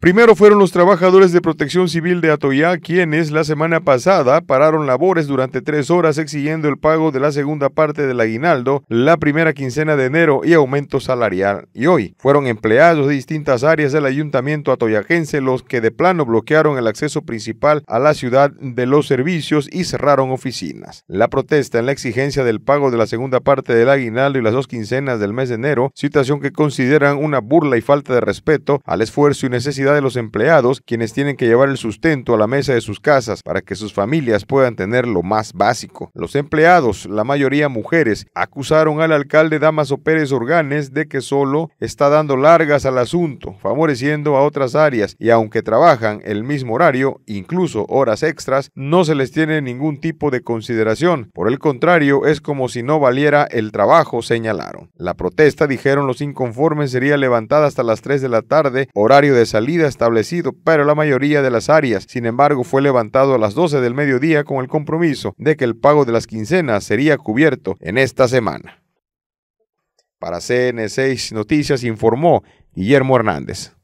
Primero fueron los trabajadores de protección civil de Atoyá quienes la semana pasada pararon labores durante tres horas exigiendo el pago de la segunda parte del aguinaldo, la primera quincena de enero y aumento salarial. Y hoy fueron empleados de distintas áreas del ayuntamiento atoyacense los que de plano bloquearon el acceso principal a la ciudad de los servicios y cerraron oficinas. La protesta en la exigencia del pago de la segunda parte del aguinaldo y las dos quincenas del mes de enero, situación que consideran una burla y falta de respeto al esfuerzo y necesidad de los empleados, quienes tienen que llevar el sustento a la mesa de sus casas para que sus familias puedan tener lo más básico. Los empleados, la mayoría mujeres, acusaron al alcalde Damaso Pérez Organes de que solo está dando largas al asunto, favoreciendo a otras áreas y aunque trabajan el mismo horario, incluso horas extras, no se les tiene ningún tipo de consideración. Por el contrario, es como si no valiera el trabajo, señalaron. La protesta, dijeron los inconformes, sería levantada hasta las 3 de la tarde, horario de salida establecido pero la mayoría de las áreas. Sin embargo, fue levantado a las 12 del mediodía con el compromiso de que el pago de las quincenas sería cubierto en esta semana. Para CN6 Noticias informó Guillermo Hernández.